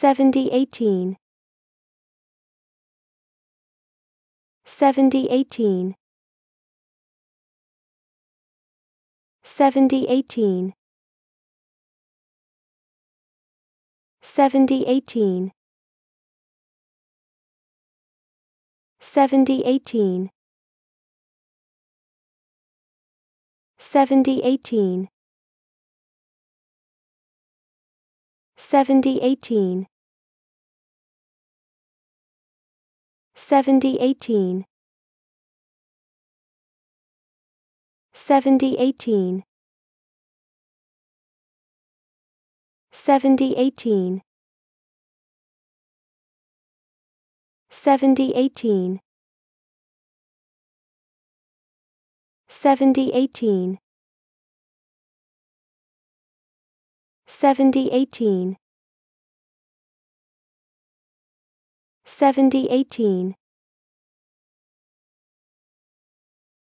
Seventy eighteen. Seventy eighteen. Seventy eighteen. Seventy eighteen. Seventy eighteen. Seventy eighteen. seventy eighteen seventy eighteen seventy eighteen seventy eighteen seventy eighteen seventy eighteen seventy eighteen seventy eighteen